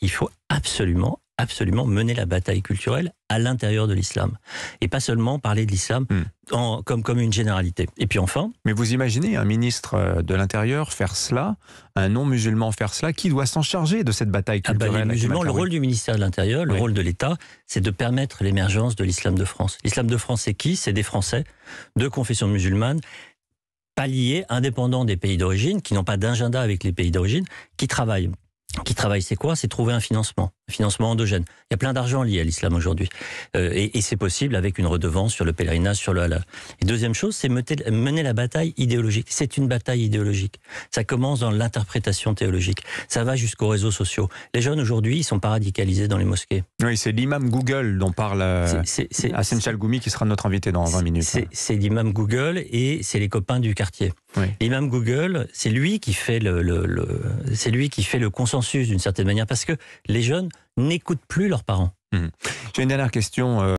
il faut absolument absolument mener la bataille culturelle à l'intérieur de l'islam. Et pas seulement parler de l'islam hmm. comme, comme une généralité. Et puis enfin... Mais vous imaginez un ministre euh, de l'Intérieur faire cela, un non-musulman faire cela, qui doit s'en charger de cette bataille ah bah, culturelle le rôle du ministère de l'Intérieur, le rôle de l'État, c'est de permettre l'émergence de l'islam de France. L'islam de France, c'est qui C'est des Français de confession musulmane pas liés, indépendants des pays d'origine, qui n'ont pas d'agenda avec les pays d'origine, qui travaillent qui travaille c'est quoi C'est trouver un financement, un financement endogène. Il y a plein d'argent lié à l'islam aujourd'hui. Euh, et, c'est possible avec une redevance sur le pèlerinage, sur le halal. deuxième chose, c'est mener la bataille idéologique. C'est une bataille idéologique. Ça commence dans l'interprétation théologique. Ça va jusqu'aux réseaux sociaux. Les jeunes aujourd'hui, ils sont pas radicalisés dans les mosquées. Oui, c'est l'imam Google dont parle euh, Hassan Chalgoumi qui sera notre invité dans 20 minutes. C'est l'imam Google et c'est les copains du quartier l'imam Et même Google, c'est lui qui fait le, c'est lui qui fait le consensus d'une certaine manière parce que les jeunes n'écoutent plus leurs parents. Mmh. J'ai une dernière question. Euh,